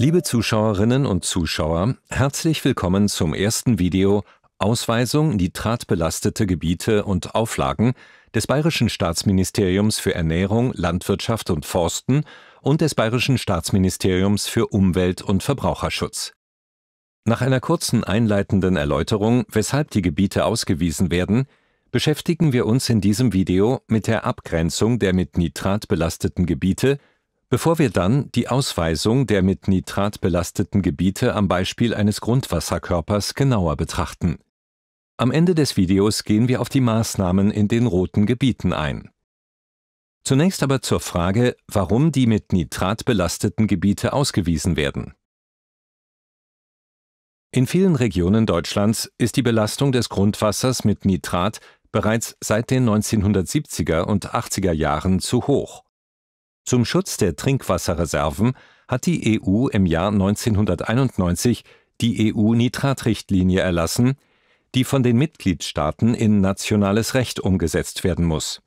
Liebe Zuschauerinnen und Zuschauer, herzlich willkommen zum ersten Video Ausweisung nitratbelastete Gebiete und Auflagen des Bayerischen Staatsministeriums für Ernährung, Landwirtschaft und Forsten und des Bayerischen Staatsministeriums für Umwelt und Verbraucherschutz. Nach einer kurzen einleitenden Erläuterung, weshalb die Gebiete ausgewiesen werden, beschäftigen wir uns in diesem Video mit der Abgrenzung der mit Nitrat belasteten Gebiete – bevor wir dann die Ausweisung der mit Nitrat belasteten Gebiete am Beispiel eines Grundwasserkörpers genauer betrachten. Am Ende des Videos gehen wir auf die Maßnahmen in den roten Gebieten ein. Zunächst aber zur Frage, warum die mit Nitrat belasteten Gebiete ausgewiesen werden. In vielen Regionen Deutschlands ist die Belastung des Grundwassers mit Nitrat bereits seit den 1970er und 80er Jahren zu hoch. Zum Schutz der Trinkwasserreserven hat die EU im Jahr 1991 die EU-Nitratrichtlinie erlassen, die von den Mitgliedstaaten in nationales Recht umgesetzt werden muss.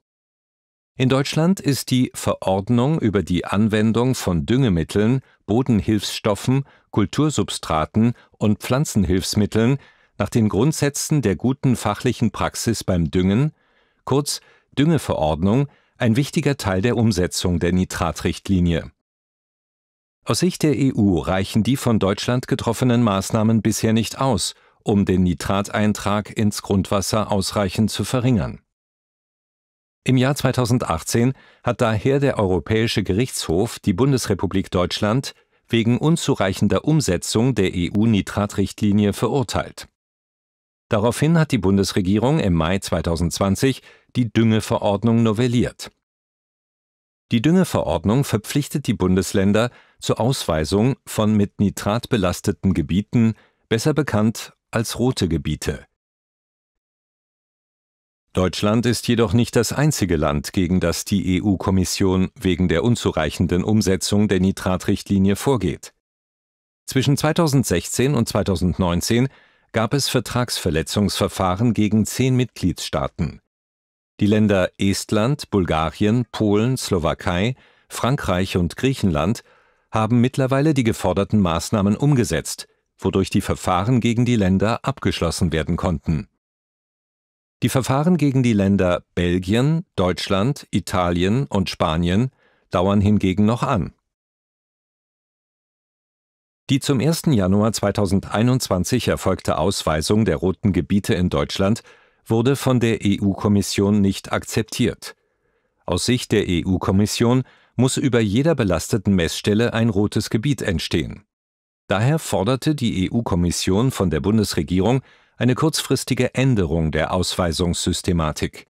In Deutschland ist die Verordnung über die Anwendung von Düngemitteln, Bodenhilfsstoffen, Kultursubstraten und Pflanzenhilfsmitteln nach den Grundsätzen der guten fachlichen Praxis beim Düngen, kurz Düngeverordnung ein wichtiger Teil der Umsetzung der Nitratrichtlinie. Aus Sicht der EU reichen die von Deutschland getroffenen Maßnahmen bisher nicht aus, um den Nitrateintrag ins Grundwasser ausreichend zu verringern. Im Jahr 2018 hat daher der Europäische Gerichtshof die Bundesrepublik Deutschland wegen unzureichender Umsetzung der EU-Nitratrichtlinie verurteilt Daraufhin hat die Bundesregierung im Mai 2020 die Düngeverordnung novelliert. Die Düngeverordnung verpflichtet die Bundesländer zur Ausweisung von mit Nitrat belasteten Gebieten, besser bekannt als rote Gebiete. Deutschland ist jedoch nicht das einzige Land, gegen das die EU-Kommission wegen der unzureichenden Umsetzung der Nitratrichtlinie vorgeht. Zwischen 2016 und 2019 gab es Vertragsverletzungsverfahren gegen zehn Mitgliedstaaten. Die Länder Estland, Bulgarien, Polen, Slowakei, Frankreich und Griechenland haben mittlerweile die geforderten Maßnahmen umgesetzt, wodurch die Verfahren gegen die Länder abgeschlossen werden konnten. Die Verfahren gegen die Länder Belgien, Deutschland, Italien und Spanien dauern hingegen noch an die zum 1. Januar 2021 erfolgte Ausweisung der roten Gebiete in Deutschland wurde von der EU-Kommission nicht akzeptiert. Aus Sicht der EU-Kommission muss über jeder belasteten Messstelle ein rotes Gebiet entstehen. Daher forderte die EU-Kommission von der Bundesregierung eine kurzfristige Änderung der Ausweisungssystematik.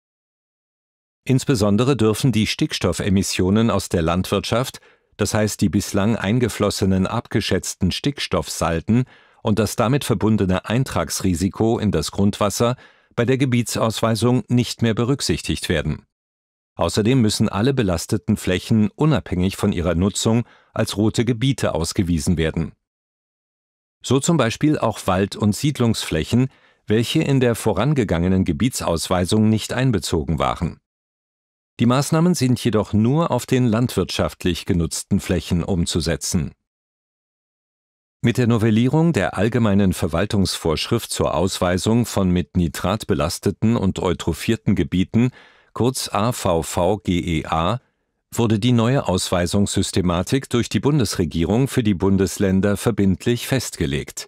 Insbesondere dürfen die Stickstoffemissionen aus der Landwirtschaft das heißt die bislang eingeflossenen abgeschätzten Stickstoffsalten und das damit verbundene Eintragsrisiko in das Grundwasser bei der Gebietsausweisung nicht mehr berücksichtigt werden. Außerdem müssen alle belasteten Flächen unabhängig von ihrer Nutzung als rote Gebiete ausgewiesen werden. So zum Beispiel auch Wald- und Siedlungsflächen, welche in der vorangegangenen Gebietsausweisung nicht einbezogen waren die Maßnahmen sind jedoch nur auf den landwirtschaftlich genutzten Flächen umzusetzen. Mit der Novellierung der Allgemeinen Verwaltungsvorschrift zur Ausweisung von mit Nitrat belasteten und eutrophierten Gebieten, kurz AVVGEA, e wurde die neue Ausweisungssystematik durch die Bundesregierung für die Bundesländer verbindlich festgelegt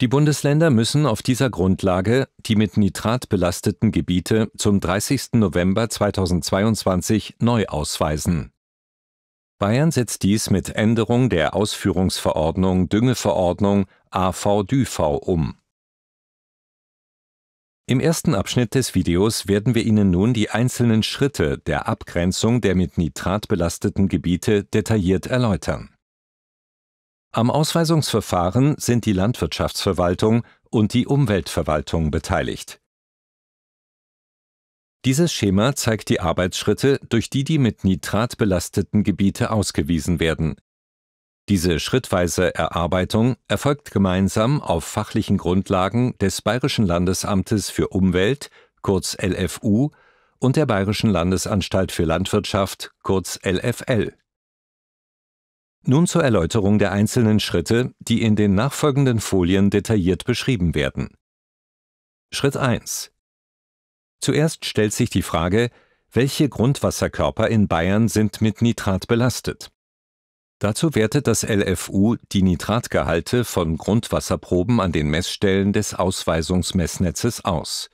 die Bundesländer müssen auf dieser Grundlage die mit Nitrat belasteten Gebiete zum 30. November 2022 neu ausweisen. Bayern setzt dies mit Änderung der Ausführungsverordnung Düngeverordnung AVDÜV um. Im ersten Abschnitt des Videos werden wir Ihnen nun die einzelnen Schritte der Abgrenzung der mit Nitrat belasteten Gebiete detailliert erläutern am Ausweisungsverfahren sind die Landwirtschaftsverwaltung und die Umweltverwaltung beteiligt. Dieses Schema zeigt die Arbeitsschritte, durch die die mit Nitrat belasteten Gebiete ausgewiesen werden. Diese schrittweise Erarbeitung erfolgt gemeinsam auf fachlichen Grundlagen des Bayerischen Landesamtes für Umwelt, kurz LFU, und der Bayerischen Landesanstalt für Landwirtschaft, kurz LFL. Nun zur Erläuterung der einzelnen Schritte, die in den nachfolgenden Folien detailliert beschrieben werden. Schritt 1. Zuerst stellt sich die Frage, welche Grundwasserkörper in Bayern sind mit Nitrat belastet. Dazu wertet das LFU die Nitratgehalte von Grundwasserproben an den Messstellen des Ausweisungsmessnetzes aus.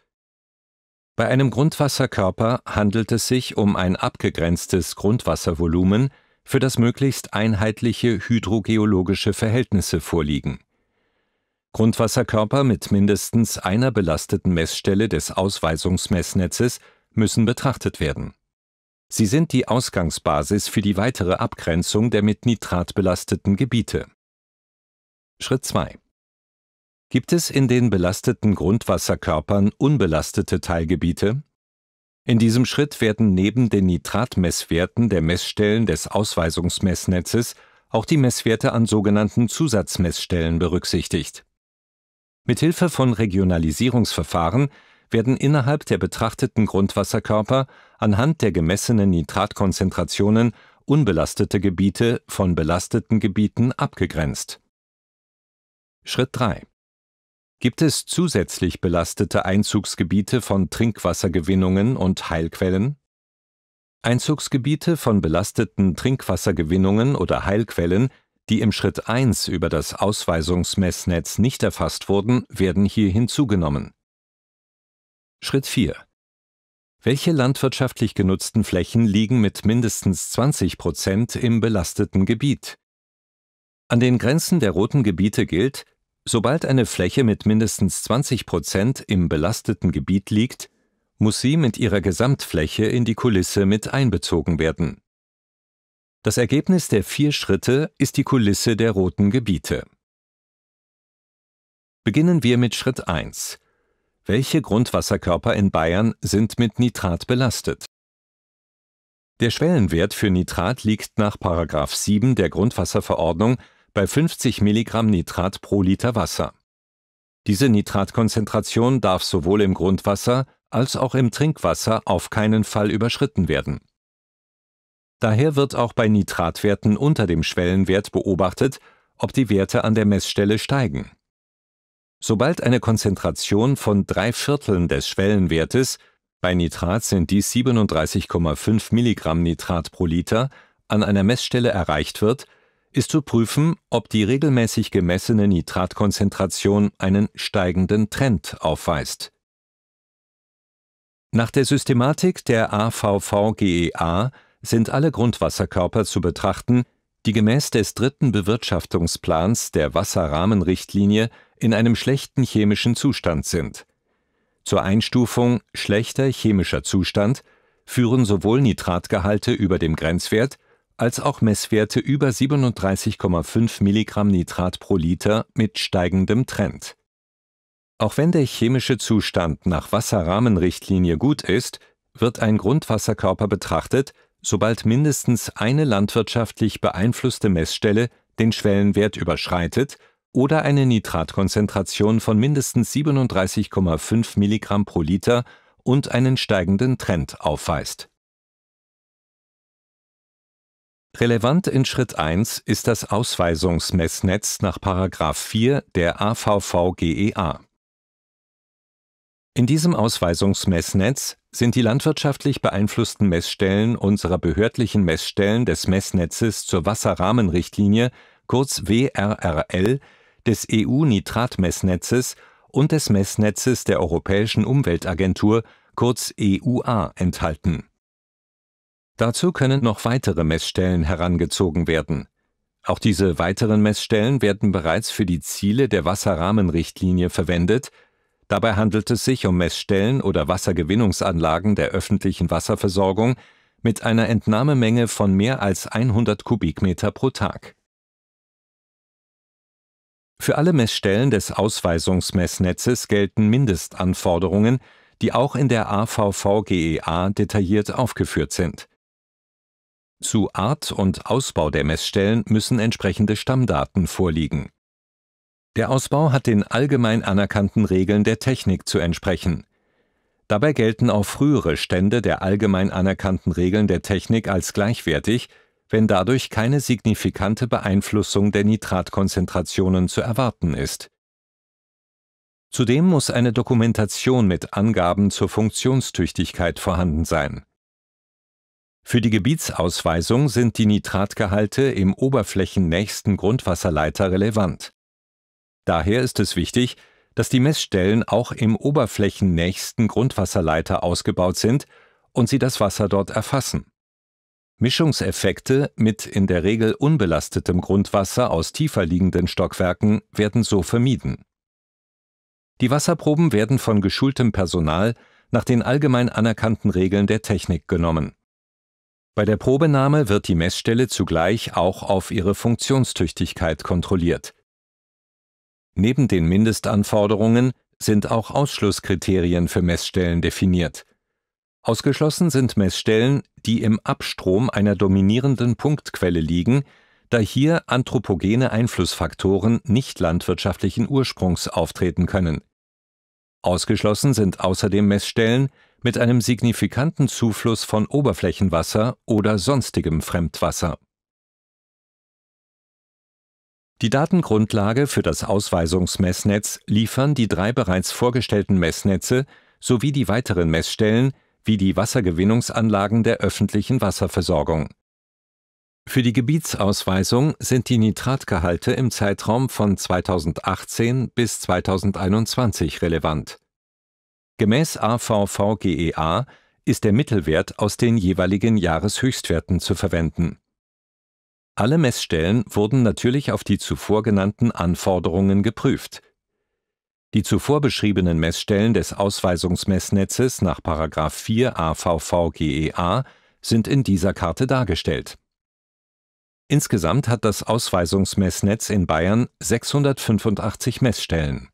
Bei einem Grundwasserkörper handelt es sich um ein abgegrenztes Grundwasservolumen für das möglichst einheitliche hydrogeologische Verhältnisse vorliegen. Grundwasserkörper mit mindestens einer belasteten Messstelle des Ausweisungsmessnetzes müssen betrachtet werden. Sie sind die Ausgangsbasis für die weitere Abgrenzung der mit Nitrat belasteten Gebiete. Schritt 2. Gibt es in den belasteten Grundwasserkörpern unbelastete Teilgebiete, in diesem Schritt werden neben den Nitratmesswerten der Messstellen des Ausweisungsmessnetzes auch die Messwerte an sogenannten Zusatzmessstellen berücksichtigt. Mithilfe von Regionalisierungsverfahren werden innerhalb der betrachteten Grundwasserkörper anhand der gemessenen Nitratkonzentrationen unbelastete Gebiete von belasteten Gebieten abgegrenzt. Schritt 3 Gibt es zusätzlich belastete Einzugsgebiete von Trinkwassergewinnungen und Heilquellen? Einzugsgebiete von belasteten Trinkwassergewinnungen oder Heilquellen, die im Schritt 1 über das Ausweisungsmessnetz nicht erfasst wurden, werden hier hinzugenommen. Schritt 4 welche landwirtschaftlich genutzten Flächen liegen mit mindestens 20 Prozent im belasteten Gebiet? An den Grenzen der roten Gebiete gilt, Sobald eine Fläche mit mindestens 20 Prozent im belasteten Gebiet liegt, muss sie mit ihrer Gesamtfläche in die Kulisse mit einbezogen werden. Das Ergebnis der vier Schritte ist die Kulisse der roten Gebiete. Beginnen wir mit Schritt 1. Welche Grundwasserkörper in Bayern sind mit Nitrat belastet? Der Schwellenwert für Nitrat liegt nach 7 der Grundwasserverordnung bei 50 Milligramm Nitrat pro Liter Wasser. Diese Nitratkonzentration darf sowohl im Grundwasser als auch im Trinkwasser auf keinen Fall überschritten werden. Daher wird auch bei Nitratwerten unter dem Schwellenwert beobachtet, ob die Werte an der Messstelle steigen. Sobald eine Konzentration von drei Vierteln des Schwellenwertes bei Nitrat sind dies 37,5 Milligramm Nitrat pro Liter an einer Messstelle erreicht wird, ist zu prüfen, ob die regelmäßig gemessene Nitratkonzentration einen steigenden Trend aufweist. Nach der Systematik der AVVGEA e sind alle Grundwasserkörper zu betrachten, die gemäß des dritten Bewirtschaftungsplans der Wasserrahmenrichtlinie in einem schlechten chemischen Zustand sind. Zur Einstufung schlechter chemischer Zustand führen sowohl Nitratgehalte über dem Grenzwert als auch Messwerte über 37,5 Milligramm Nitrat pro Liter mit steigendem Trend. Auch wenn der chemische Zustand nach Wasserrahmenrichtlinie gut ist, wird ein Grundwasserkörper betrachtet, sobald mindestens eine landwirtschaftlich beeinflusste Messstelle den Schwellenwert überschreitet oder eine Nitratkonzentration von mindestens 37,5 Milligramm pro Liter und einen steigenden Trend aufweist Relevant in Schritt 1 ist das Ausweisungsmessnetz nach § 4 der AVVGEA. E in diesem Ausweisungsmessnetz sind die landwirtschaftlich beeinflussten Messstellen unserer behördlichen Messstellen des Messnetzes zur Wasserrahmenrichtlinie, kurz WRRL, des EU-Nitratmessnetzes und des Messnetzes der Europäischen Umweltagentur, kurz EUA, enthalten Dazu können noch weitere Messstellen herangezogen werden. Auch diese weiteren Messstellen werden bereits für die Ziele der Wasserrahmenrichtlinie verwendet, dabei handelt es sich um Messstellen oder Wassergewinnungsanlagen der öffentlichen Wasserversorgung mit einer Entnahmemenge von mehr als 100 Kubikmeter pro Tag. Für alle Messstellen des Ausweisungsmessnetzes gelten Mindestanforderungen, die auch in der AVVGEA e detailliert aufgeführt sind zu Art und Ausbau der Messstellen müssen entsprechende Stammdaten vorliegen. Der Ausbau hat den allgemein anerkannten Regeln der Technik zu entsprechen. Dabei gelten auch frühere Stände der allgemein anerkannten Regeln der Technik als gleichwertig, wenn dadurch keine signifikante Beeinflussung der Nitratkonzentrationen zu erwarten ist. Zudem muss eine Dokumentation mit Angaben zur Funktionstüchtigkeit vorhanden sein für die Gebietsausweisung sind die Nitratgehalte im oberflächennächsten Grundwasserleiter relevant. Daher ist es wichtig, dass die Messstellen auch im oberflächennächsten Grundwasserleiter ausgebaut sind und sie das Wasser dort erfassen. Mischungseffekte mit in der Regel unbelastetem Grundwasser aus tiefer liegenden Stockwerken werden so vermieden. Die Wasserproben werden von geschultem Personal nach den allgemein anerkannten Regeln der Technik genommen bei der Probenahme wird die Messstelle zugleich auch auf ihre Funktionstüchtigkeit kontrolliert. Neben den Mindestanforderungen sind auch Ausschlusskriterien für Messstellen definiert. Ausgeschlossen sind Messstellen, die im Abstrom einer dominierenden Punktquelle liegen, da hier anthropogene Einflussfaktoren nicht landwirtschaftlichen Ursprungs auftreten können. Ausgeschlossen sind außerdem Messstellen, mit einem signifikanten Zufluss von Oberflächenwasser oder sonstigem Fremdwasser. Die Datengrundlage für das Ausweisungsmessnetz liefern die drei bereits vorgestellten Messnetze sowie die weiteren Messstellen wie die Wassergewinnungsanlagen der öffentlichen Wasserversorgung. Für die Gebietsausweisung sind die Nitratgehalte im Zeitraum von 2018 bis 2021 relevant. Gemäß AVVGEA e ist der Mittelwert aus den jeweiligen Jahreshöchstwerten zu verwenden. Alle Messstellen wurden natürlich auf die zuvor genannten Anforderungen geprüft. Die zuvor beschriebenen Messstellen des Ausweisungsmessnetzes nach 4 AVVGEA sind in dieser Karte dargestellt. Insgesamt hat das Ausweisungsmessnetz in Bayern 685 Messstellen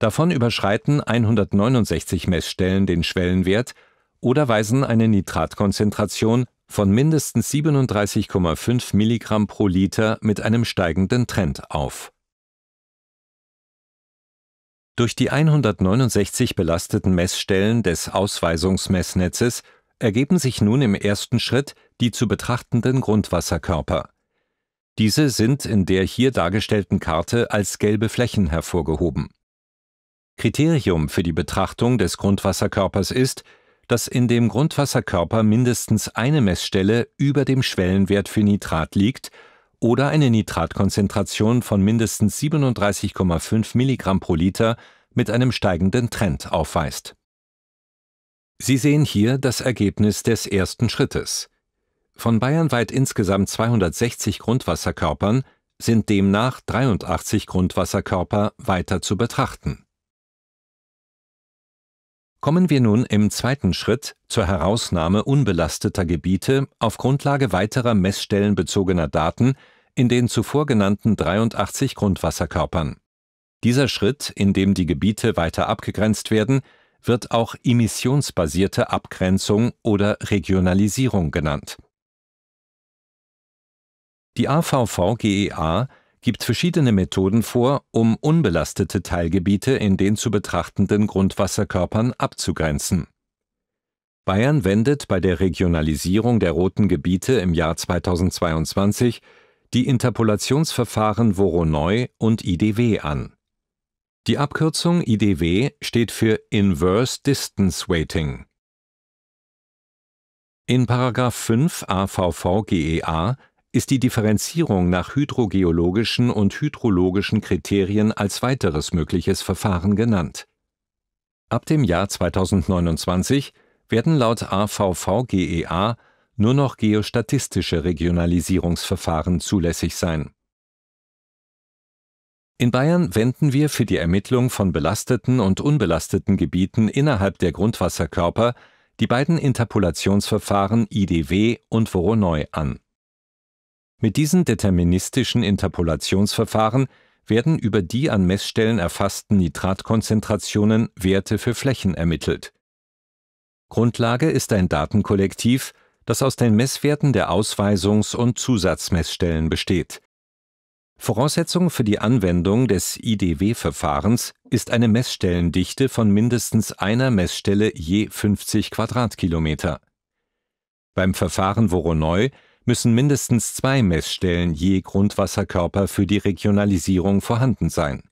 Davon überschreiten 169 Messstellen den Schwellenwert oder weisen eine Nitratkonzentration von mindestens 37,5 Milligramm pro Liter mit einem steigenden Trend auf. Durch die 169 belasteten Messstellen des Ausweisungsmessnetzes ergeben sich nun im ersten Schritt die zu betrachtenden Grundwasserkörper. Diese sind in der hier dargestellten Karte als gelbe Flächen hervorgehoben Kriterium für die Betrachtung des Grundwasserkörpers ist, dass in dem Grundwasserkörper mindestens eine Messstelle über dem Schwellenwert für Nitrat liegt oder eine Nitratkonzentration von mindestens 37,5 mg pro Liter mit einem steigenden Trend aufweist. Sie sehen hier das Ergebnis des ersten Schrittes. Von bayernweit insgesamt 260 Grundwasserkörpern sind demnach 83 Grundwasserkörper weiter zu betrachten Kommen wir nun im zweiten Schritt zur Herausnahme unbelasteter Gebiete auf Grundlage weiterer messstellenbezogener Daten in den zuvor genannten 83 Grundwasserkörpern. Dieser Schritt, in dem die Gebiete weiter abgegrenzt werden, wird auch emissionsbasierte Abgrenzung oder Regionalisierung genannt. Die AVV GEA gibt verschiedene Methoden vor, um unbelastete Teilgebiete in den zu betrachtenden Grundwasserkörpern abzugrenzen. Bayern wendet bei der Regionalisierung der roten Gebiete im Jahr 2022 die Interpolationsverfahren Voronoi und IDW an. Die Abkürzung IDW steht für Inverse Distance Weighting. In 5 AVVGEA ist die Differenzierung nach hydrogeologischen und hydrologischen Kriterien als weiteres mögliches Verfahren genannt. Ab dem Jahr 2029 werden laut AVVGEA e nur noch geostatistische Regionalisierungsverfahren zulässig sein. In Bayern wenden wir für die Ermittlung von belasteten und unbelasteten Gebieten innerhalb der Grundwasserkörper die beiden Interpolationsverfahren IDW und Voronoi an mit diesen deterministischen Interpolationsverfahren werden über die an Messstellen erfassten Nitratkonzentrationen Werte für Flächen ermittelt. Grundlage ist ein Datenkollektiv, das aus den Messwerten der Ausweisungs- und Zusatzmessstellen besteht. Voraussetzung für die Anwendung des IDW-Verfahrens ist eine Messstellendichte von mindestens einer Messstelle je 50 Quadratkilometer. Beim Verfahren Voronoi müssen mindestens zwei Messstellen je Grundwasserkörper für die Regionalisierung vorhanden sein.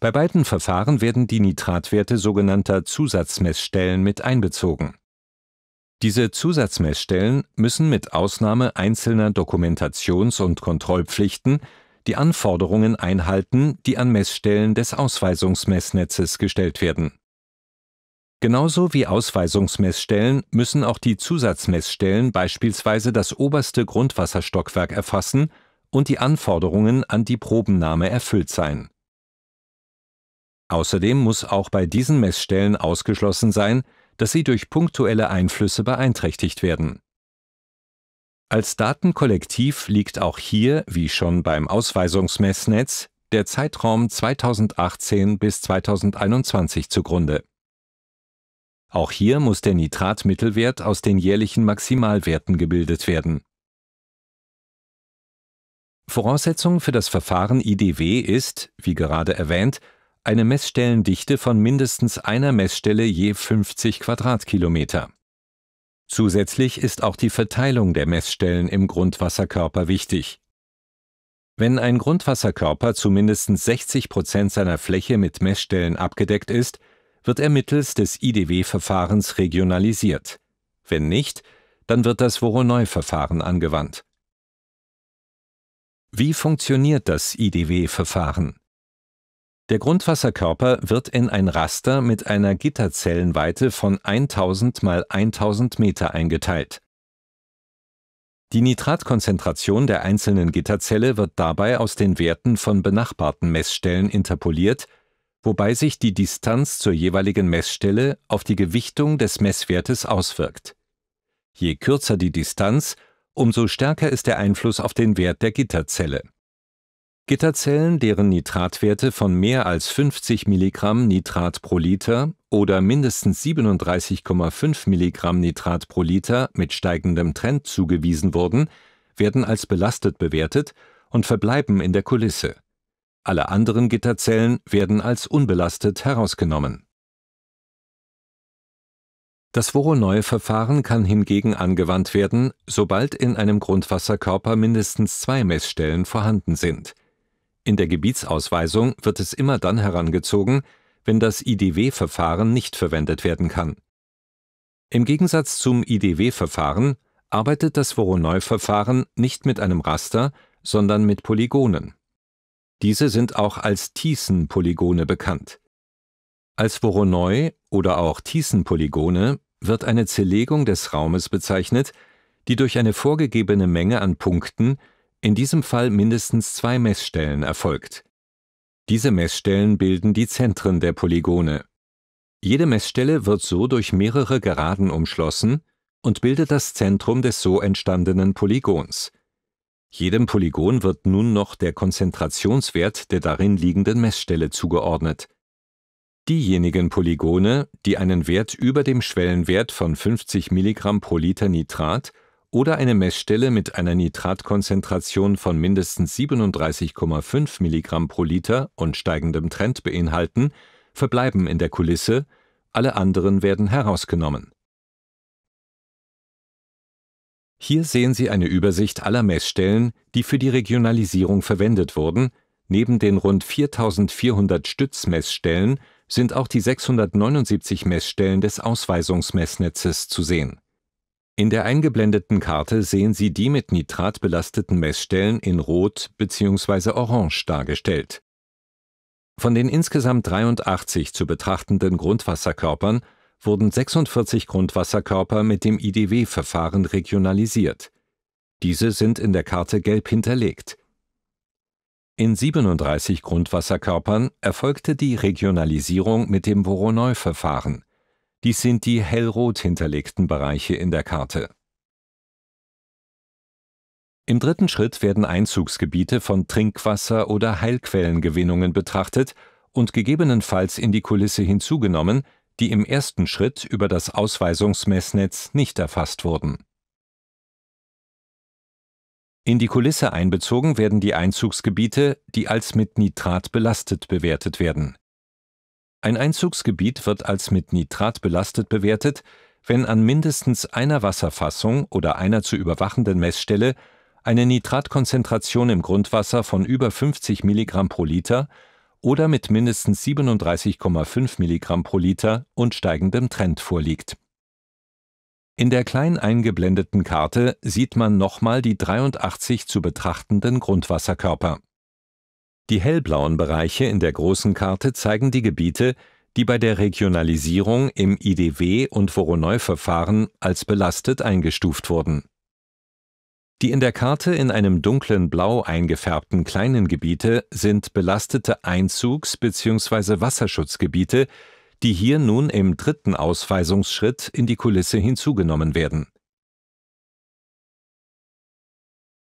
Bei beiden Verfahren werden die Nitratwerte sogenannter Zusatzmessstellen mit einbezogen. Diese Zusatzmessstellen müssen mit Ausnahme einzelner Dokumentations- und Kontrollpflichten die Anforderungen einhalten, die an Messstellen des Ausweisungsmessnetzes gestellt werden Genauso wie Ausweisungsmessstellen müssen auch die Zusatzmessstellen beispielsweise das oberste Grundwasserstockwerk erfassen und die Anforderungen an die Probennahme erfüllt sein. Außerdem muss auch bei diesen Messstellen ausgeschlossen sein, dass sie durch punktuelle Einflüsse beeinträchtigt werden. Als Datenkollektiv liegt auch hier, wie schon beim Ausweisungsmessnetz, der Zeitraum 2018 bis 2021 zugrunde auch hier muss der Nitratmittelwert aus den jährlichen Maximalwerten gebildet werden. Voraussetzung für das Verfahren IDW ist, wie gerade erwähnt, eine Messstellendichte von mindestens einer Messstelle je 50 Quadratkilometer. Zusätzlich ist auch die Verteilung der Messstellen im Grundwasserkörper wichtig. Wenn ein Grundwasserkörper zu mindestens 60 Prozent seiner Fläche mit Messstellen abgedeckt ist, wird er mittels des IDW-Verfahrens regionalisiert. Wenn nicht, dann wird das Voronoi-Verfahren angewandt. Wie funktioniert das IDW-Verfahren? Der Grundwasserkörper wird in ein Raster mit einer Gitterzellenweite von 1000 mal 1000 Meter eingeteilt. Die Nitratkonzentration der einzelnen Gitterzelle wird dabei aus den Werten von benachbarten Messstellen interpoliert wobei sich die Distanz zur jeweiligen Messstelle auf die Gewichtung des Messwertes auswirkt. Je kürzer die Distanz, umso stärker ist der Einfluss auf den Wert der Gitterzelle. Gitterzellen, deren Nitratwerte von mehr als 50 mg Nitrat pro Liter oder mindestens 37,5 mg Nitrat pro Liter mit steigendem Trend zugewiesen wurden, werden als belastet bewertet und verbleiben in der Kulisse alle anderen Gitterzellen werden als unbelastet herausgenommen. Das voroneu verfahren kann hingegen angewandt werden, sobald in einem Grundwasserkörper mindestens zwei Messstellen vorhanden sind. In der Gebietsausweisung wird es immer dann herangezogen, wenn das IDW-Verfahren nicht verwendet werden kann. Im Gegensatz zum IDW-Verfahren arbeitet das voroneu verfahren nicht mit einem Raster, sondern mit Polygonen diese sind auch als Thiessen-Polygone bekannt. Als Voronoi oder auch Thiessen-Polygone wird eine Zerlegung des Raumes bezeichnet, die durch eine vorgegebene Menge an Punkten, in diesem Fall mindestens zwei Messstellen, erfolgt. Diese Messstellen bilden die Zentren der Polygone. Jede Messstelle wird so durch mehrere Geraden umschlossen und bildet das Zentrum des so entstandenen Polygons jedem Polygon wird nun noch der Konzentrationswert der darin liegenden Messstelle zugeordnet. Diejenigen Polygone, die einen Wert über dem Schwellenwert von 50 mg pro Liter Nitrat oder eine Messstelle mit einer Nitratkonzentration von mindestens 37,5 mg pro Liter und steigendem Trend beinhalten, verbleiben in der Kulisse, alle anderen werden herausgenommen hier sehen Sie eine Übersicht aller Messstellen, die für die Regionalisierung verwendet wurden, neben den rund 4400 Stützmessstellen sind auch die 679 Messstellen des Ausweisungsmessnetzes zu sehen. In der eingeblendeten Karte sehen Sie die mit Nitrat belasteten Messstellen in Rot bzw. Orange dargestellt. Von den insgesamt 83 zu betrachtenden Grundwasserkörpern wurden 46 Grundwasserkörper mit dem IDW-Verfahren regionalisiert. Diese sind in der Karte gelb hinterlegt. In 37 Grundwasserkörpern erfolgte die Regionalisierung mit dem Voronoi-Verfahren. Dies sind die hellrot hinterlegten Bereiche in der Karte. Im dritten Schritt werden Einzugsgebiete von Trinkwasser- oder Heilquellengewinnungen betrachtet und gegebenenfalls in die Kulisse hinzugenommen, die im ersten Schritt über das Ausweisungsmessnetz nicht erfasst wurden. In die Kulisse einbezogen werden die Einzugsgebiete, die als mit Nitrat belastet bewertet werden. Ein Einzugsgebiet wird als mit Nitrat belastet bewertet, wenn an mindestens einer Wasserfassung oder einer zu überwachenden Messstelle eine Nitratkonzentration im Grundwasser von über 50 mg pro Liter oder mit mindestens 37,5 mg pro Liter und steigendem Trend vorliegt. In der klein eingeblendeten Karte sieht man nochmal die 83 zu betrachtenden Grundwasserkörper. Die hellblauen Bereiche in der großen Karte zeigen die Gebiete, die bei der Regionalisierung im IDW- und Voronoi-Verfahren als belastet eingestuft wurden die in der Karte in einem dunklen Blau eingefärbten kleinen Gebiete sind belastete Einzugs bzw. Wasserschutzgebiete, die hier nun im dritten Ausweisungsschritt in die Kulisse hinzugenommen werden.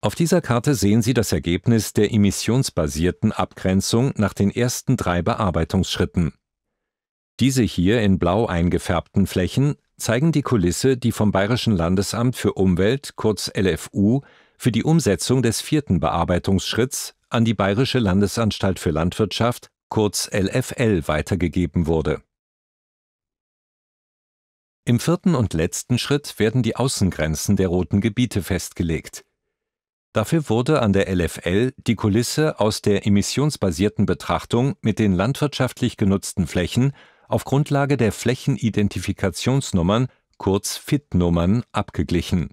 Auf dieser Karte sehen Sie das Ergebnis der emissionsbasierten Abgrenzung nach den ersten drei Bearbeitungsschritten. Diese hier in blau eingefärbten Flächen zeigen die Kulisse, die vom Bayerischen Landesamt für Umwelt kurz LFU für die Umsetzung des vierten Bearbeitungsschritts an die Bayerische Landesanstalt für Landwirtschaft kurz LFL weitergegeben wurde. Im vierten und letzten Schritt werden die Außengrenzen der roten Gebiete festgelegt. Dafür wurde an der LFL die Kulisse aus der emissionsbasierten Betrachtung mit den landwirtschaftlich genutzten Flächen auf Grundlage der Flächenidentifikationsnummern, kurz FIT-Nummern, abgeglichen.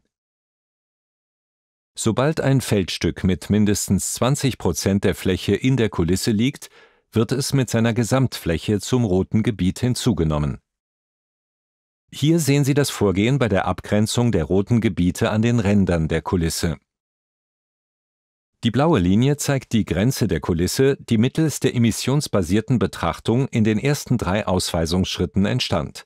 Sobald ein Feldstück mit mindestens 20 Prozent der Fläche in der Kulisse liegt, wird es mit seiner Gesamtfläche zum roten Gebiet hinzugenommen. Hier sehen Sie das Vorgehen bei der Abgrenzung der roten Gebiete an den Rändern der Kulisse die blaue Linie zeigt die Grenze der Kulisse, die mittels der emissionsbasierten Betrachtung in den ersten drei Ausweisungsschritten entstand.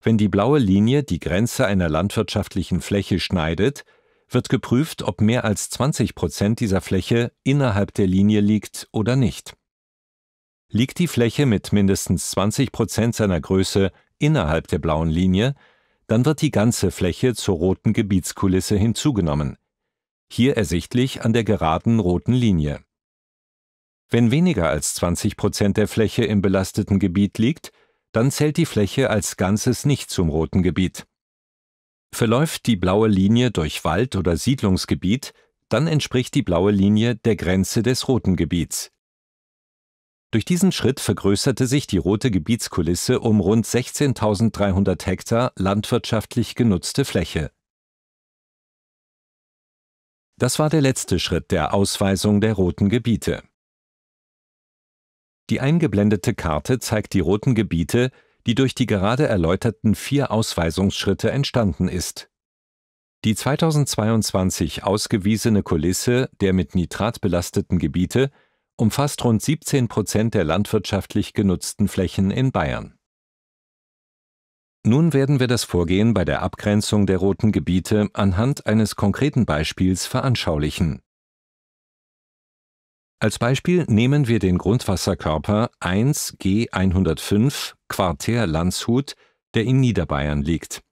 Wenn die blaue Linie die Grenze einer landwirtschaftlichen Fläche schneidet, wird geprüft, ob mehr als 20 Prozent dieser Fläche innerhalb der Linie liegt oder nicht. Liegt die Fläche mit mindestens 20 Prozent seiner Größe innerhalb der blauen Linie, dann wird die ganze Fläche zur roten Gebietskulisse hinzugenommen hier ersichtlich an der geraden roten Linie. Wenn weniger als 20 Prozent der Fläche im belasteten Gebiet liegt, dann zählt die Fläche als Ganzes nicht zum roten Gebiet. Verläuft die blaue Linie durch Wald- oder Siedlungsgebiet, dann entspricht die blaue Linie der Grenze des roten Gebiets. Durch diesen Schritt vergrößerte sich die rote Gebietskulisse um rund 16.300 Hektar landwirtschaftlich genutzte Fläche. Das war der letzte Schritt der Ausweisung der roten Gebiete. Die eingeblendete Karte zeigt die roten Gebiete, die durch die gerade erläuterten vier Ausweisungsschritte entstanden ist. Die 2022 ausgewiesene Kulisse der mit Nitrat belasteten Gebiete umfasst rund 17 Prozent der landwirtschaftlich genutzten Flächen in Bayern nun werden wir das Vorgehen bei der Abgrenzung der roten Gebiete anhand eines konkreten Beispiels veranschaulichen. Als Beispiel nehmen wir den Grundwasserkörper 1 G 105 Quartär Landshut, der in Niederbayern liegt.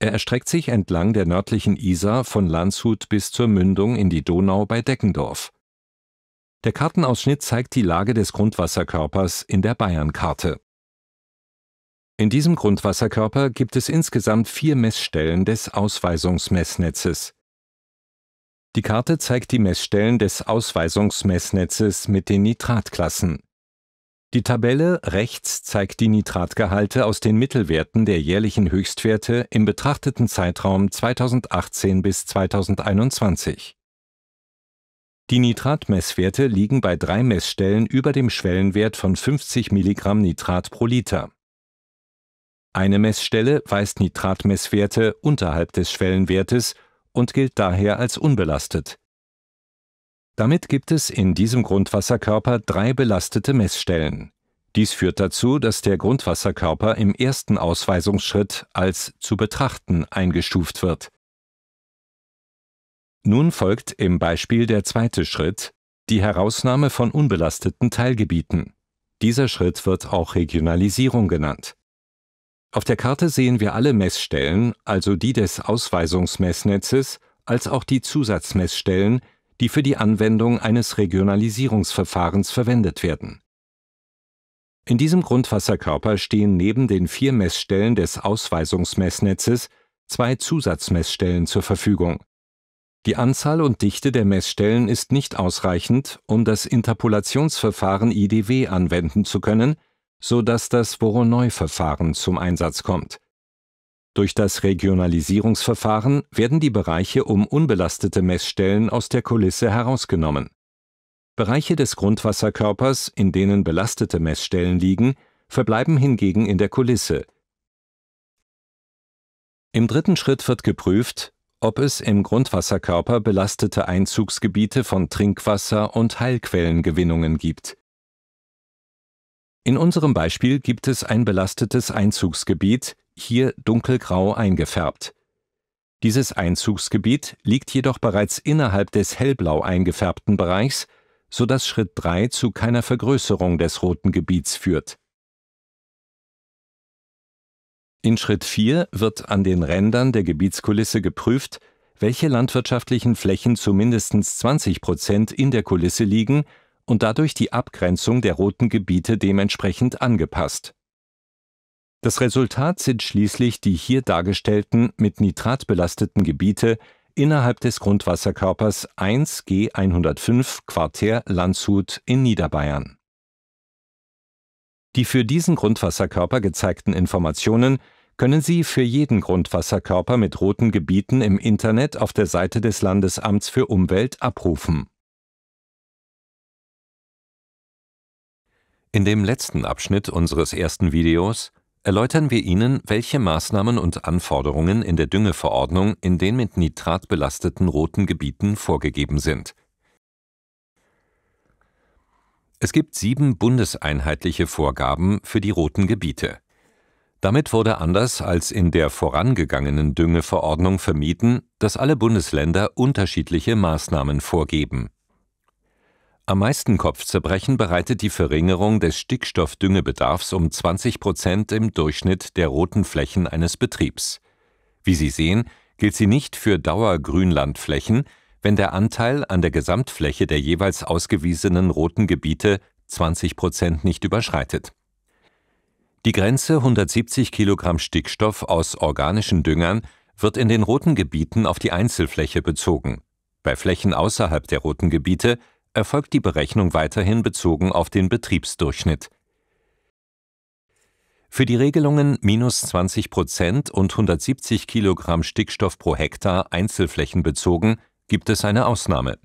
Er erstreckt sich entlang der nördlichen Isar von Landshut bis zur Mündung in die Donau bei Deckendorf. Der Kartenausschnitt zeigt die Lage des Grundwasserkörpers in der Bayernkarte in diesem Grundwasserkörper gibt es insgesamt vier Messstellen des Ausweisungsmessnetzes. Die Karte zeigt die Messstellen des Ausweisungsmessnetzes mit den Nitratklassen. Die Tabelle rechts zeigt die Nitratgehalte aus den Mittelwerten der jährlichen Höchstwerte im betrachteten Zeitraum 2018 bis 2021. Die Nitratmesswerte liegen bei drei Messstellen über dem Schwellenwert von 50 mg Nitrat pro Liter eine Messstelle weist Nitratmesswerte unterhalb des Schwellenwertes und gilt daher als unbelastet. Damit gibt es in diesem Grundwasserkörper drei belastete Messstellen. Dies führt dazu, dass der Grundwasserkörper im ersten Ausweisungsschritt als zu betrachten eingestuft wird. Nun folgt im Beispiel der zweite Schritt, die Herausnahme von unbelasteten Teilgebieten. Dieser Schritt wird auch Regionalisierung genannt. Auf der Karte sehen wir alle Messstellen, also die des Ausweisungsmessnetzes, als auch die Zusatzmessstellen, die für die Anwendung eines Regionalisierungsverfahrens verwendet werden. In diesem Grundwasserkörper stehen neben den vier Messstellen des Ausweisungsmessnetzes zwei Zusatzmessstellen zur Verfügung. Die Anzahl und Dichte der Messstellen ist nicht ausreichend, um das Interpolationsverfahren IDW anwenden zu können sodass das Voronoi-Verfahren zum Einsatz kommt. Durch das Regionalisierungsverfahren werden die Bereiche um unbelastete Messstellen aus der Kulisse herausgenommen. Bereiche des Grundwasserkörpers, in denen belastete Messstellen liegen, verbleiben hingegen in der Kulisse. Im dritten Schritt wird geprüft, ob es im Grundwasserkörper belastete Einzugsgebiete von Trinkwasser- und Heilquellengewinnungen gibt in unserem Beispiel gibt es ein belastetes Einzugsgebiet, hier dunkelgrau eingefärbt. Dieses Einzugsgebiet liegt jedoch bereits innerhalb des hellblau eingefärbten Bereichs, sodass Schritt 3 zu keiner Vergrößerung des roten Gebiets führt. In Schritt 4 wird an den Rändern der Gebietskulisse geprüft, welche landwirtschaftlichen Flächen zu mindestens 20 Prozent in der Kulisse liegen und dadurch die Abgrenzung der roten Gebiete dementsprechend angepasst. Das Resultat sind schließlich die hier dargestellten mit Nitrat belasteten Gebiete innerhalb des Grundwasserkörpers 1 G 105 Quartär Landshut in Niederbayern. Die für diesen Grundwasserkörper gezeigten Informationen können Sie für jeden Grundwasserkörper mit roten Gebieten im Internet auf der Seite des Landesamts für Umwelt abrufen In dem letzten Abschnitt unseres ersten Videos erläutern wir Ihnen, welche Maßnahmen und Anforderungen in der Düngeverordnung in den mit Nitrat belasteten roten Gebieten vorgegeben sind. Es gibt sieben bundeseinheitliche Vorgaben für die roten Gebiete. Damit wurde anders als in der vorangegangenen Düngeverordnung vermieden, dass alle Bundesländer unterschiedliche Maßnahmen vorgeben am meisten Kopfzerbrechen bereitet die Verringerung des Stickstoffdüngebedarfs um 20 Prozent im Durchschnitt der roten Flächen eines Betriebs. Wie Sie sehen, gilt sie nicht für Dauergrünlandflächen, wenn der Anteil an der Gesamtfläche der jeweils ausgewiesenen roten Gebiete 20 Prozent nicht überschreitet. Die Grenze 170 Kilogramm Stickstoff aus organischen Düngern wird in den roten Gebieten auf die Einzelfläche bezogen. Bei Flächen außerhalb der roten Gebiete erfolgt die Berechnung weiterhin bezogen auf den Betriebsdurchschnitt. Für die Regelungen minus 20 Prozent und 170 Kilogramm Stickstoff pro Hektar Einzelflächen bezogen gibt es eine Ausnahme.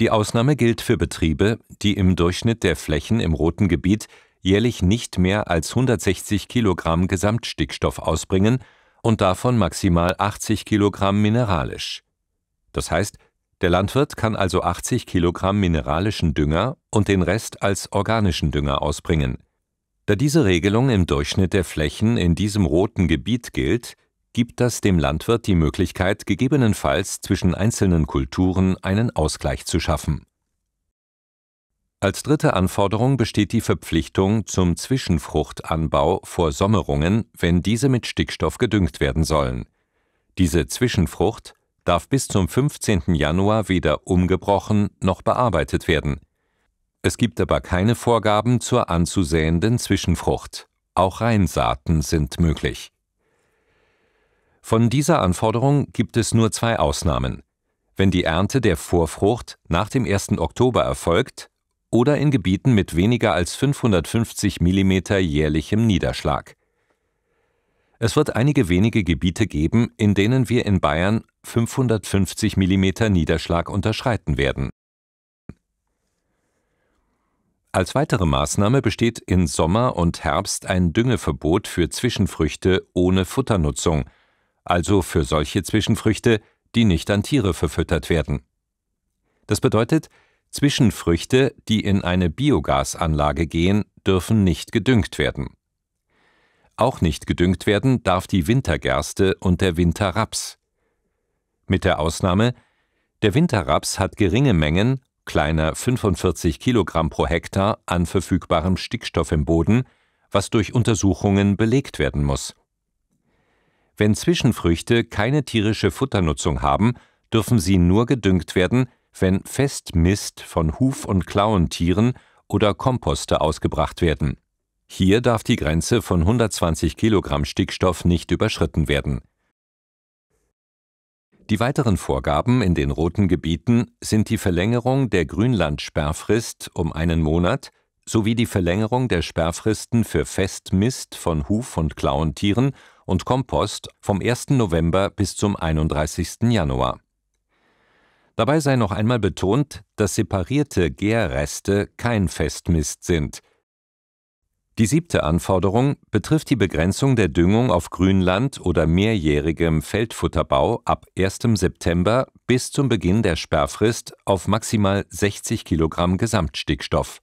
Die Ausnahme gilt für Betriebe, die im Durchschnitt der Flächen im roten Gebiet jährlich nicht mehr als 160 Kilogramm Gesamtstickstoff ausbringen und davon maximal 80 Kilogramm mineralisch. Das heißt, der Landwirt kann also 80 Kilogramm mineralischen Dünger und den Rest als organischen Dünger ausbringen. Da diese Regelung im Durchschnitt der Flächen in diesem roten Gebiet gilt, gibt das dem Landwirt die Möglichkeit, gegebenenfalls zwischen einzelnen Kulturen einen Ausgleich zu schaffen. Als dritte Anforderung besteht die Verpflichtung zum Zwischenfruchtanbau vor Sommerungen, wenn diese mit Stickstoff gedüngt werden sollen. Diese Zwischenfrucht darf bis zum 15. Januar weder umgebrochen noch bearbeitet werden. Es gibt aber keine Vorgaben zur anzusäenden Zwischenfrucht. Auch Reinsaaten sind möglich. Von dieser Anforderung gibt es nur zwei Ausnahmen. Wenn die Ernte der Vorfrucht nach dem 1. Oktober erfolgt oder in Gebieten mit weniger als 550 mm jährlichem Niederschlag. Es wird einige wenige Gebiete geben, in denen wir in Bayern 550 mm Niederschlag unterschreiten werden. Als weitere Maßnahme besteht in Sommer und Herbst ein Düngeverbot für Zwischenfrüchte ohne Futternutzung, also für solche Zwischenfrüchte, die nicht an Tiere verfüttert werden. Das bedeutet, Zwischenfrüchte, die in eine Biogasanlage gehen, dürfen nicht gedüngt werden. Auch nicht gedüngt werden darf die Wintergerste und der Winterraps mit der Ausnahme, der Winterraps hat geringe Mengen, kleiner 45 Kilogramm pro Hektar, an verfügbarem Stickstoff im Boden, was durch Untersuchungen belegt werden muss. Wenn Zwischenfrüchte keine tierische Futternutzung haben, dürfen sie nur gedüngt werden, wenn Festmist von Huf- und Klauentieren oder Komposte ausgebracht werden. Hier darf die Grenze von 120 Kilogramm Stickstoff nicht überschritten werden. Die weiteren Vorgaben in den roten Gebieten sind die Verlängerung der Grünlandsperrfrist um einen Monat sowie die Verlängerung der Sperrfristen für Festmist von Huf- und Klauentieren und Kompost vom 1. November bis zum 31. Januar. Dabei sei noch einmal betont, dass separierte Gärreste kein Festmist sind – die siebte Anforderung betrifft die Begrenzung der Düngung auf Grünland oder mehrjährigem Feldfutterbau ab 1. September bis zum Beginn der Sperrfrist auf maximal 60 Kilogramm Gesamtstickstoff.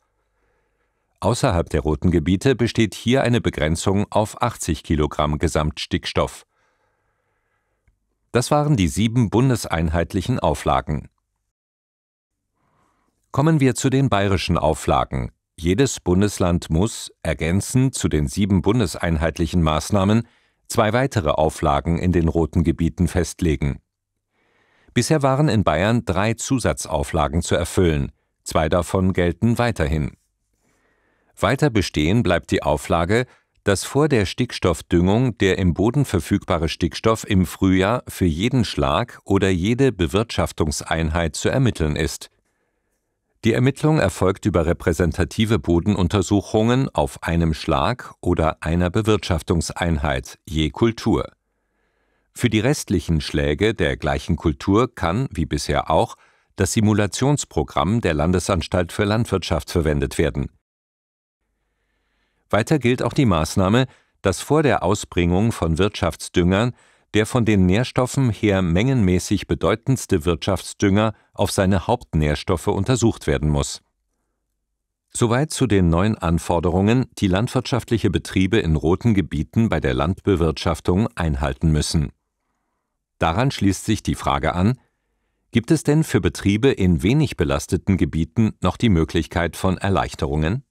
Außerhalb der roten Gebiete besteht hier eine Begrenzung auf 80 Kilogramm Gesamtstickstoff. Das waren die sieben bundeseinheitlichen Auflagen. Kommen wir zu den bayerischen Auflagen jedes Bundesland muss, ergänzend zu den sieben bundeseinheitlichen Maßnahmen, zwei weitere Auflagen in den roten Gebieten festlegen. Bisher waren in Bayern drei Zusatzauflagen zu erfüllen, zwei davon gelten weiterhin. Weiter bestehen bleibt die Auflage, dass vor der Stickstoffdüngung der im Boden verfügbare Stickstoff im Frühjahr für jeden Schlag oder jede Bewirtschaftungseinheit zu ermitteln ist die Ermittlung erfolgt über repräsentative Bodenuntersuchungen auf einem Schlag oder einer Bewirtschaftungseinheit je Kultur. Für die restlichen Schläge der gleichen Kultur kann, wie bisher auch, das Simulationsprogramm der Landesanstalt für Landwirtschaft verwendet werden. Weiter gilt auch die Maßnahme, dass vor der Ausbringung von Wirtschaftsdüngern der von den Nährstoffen her mengenmäßig bedeutendste Wirtschaftsdünger auf seine Hauptnährstoffe untersucht werden muss. Soweit zu den neuen Anforderungen, die landwirtschaftliche Betriebe in roten Gebieten bei der Landbewirtschaftung einhalten müssen. Daran schließt sich die Frage an, gibt es denn für Betriebe in wenig belasteten Gebieten noch die Möglichkeit von Erleichterungen?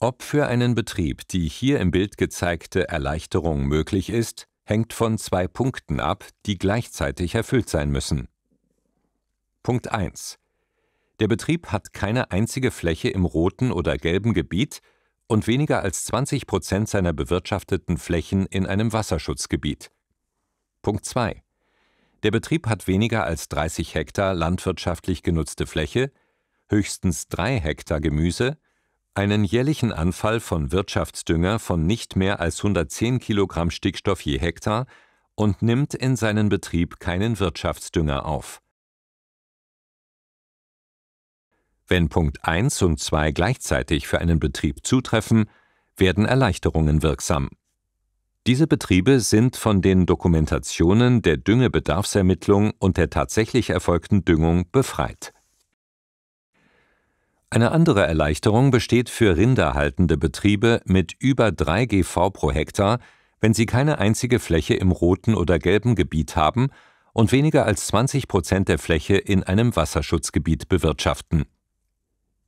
Ob für einen Betrieb die hier im Bild gezeigte Erleichterung möglich ist, hängt von zwei Punkten ab, die gleichzeitig erfüllt sein müssen. Punkt 1. Der Betrieb hat keine einzige Fläche im roten oder gelben Gebiet und weniger als 20 Prozent seiner bewirtschafteten Flächen in einem Wasserschutzgebiet. Punkt 2. Der Betrieb hat weniger als 30 Hektar landwirtschaftlich genutzte Fläche, höchstens 3 Hektar Gemüse einen jährlichen Anfall von Wirtschaftsdünger von nicht mehr als 110 Kilogramm Stickstoff je Hektar und nimmt in seinen Betrieb keinen Wirtschaftsdünger auf. Wenn Punkt 1 und 2 gleichzeitig für einen Betrieb zutreffen, werden Erleichterungen wirksam. Diese Betriebe sind von den Dokumentationen der Düngebedarfsermittlung und der tatsächlich erfolgten Düngung befreit eine andere Erleichterung besteht für rinderhaltende Betriebe mit über 3 GV pro Hektar, wenn sie keine einzige Fläche im roten oder gelben Gebiet haben und weniger als 20 Prozent der Fläche in einem Wasserschutzgebiet bewirtschaften.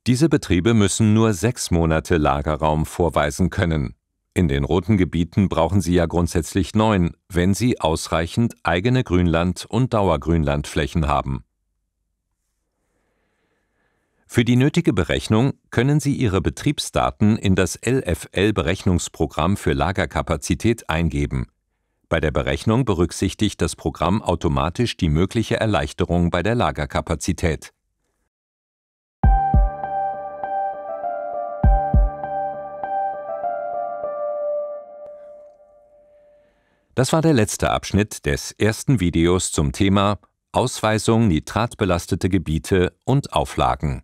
Diese Betriebe müssen nur sechs Monate Lagerraum vorweisen können. In den roten Gebieten brauchen sie ja grundsätzlich neun, wenn sie ausreichend eigene Grünland- und Dauergrünlandflächen haben. Für die nötige Berechnung können Sie Ihre Betriebsdaten in das LFL-Berechnungsprogramm für Lagerkapazität eingeben. Bei der Berechnung berücksichtigt das Programm automatisch die mögliche Erleichterung bei der Lagerkapazität. Das war der letzte Abschnitt des ersten Videos zum Thema Ausweisung nitratbelastete Gebiete und Auflagen.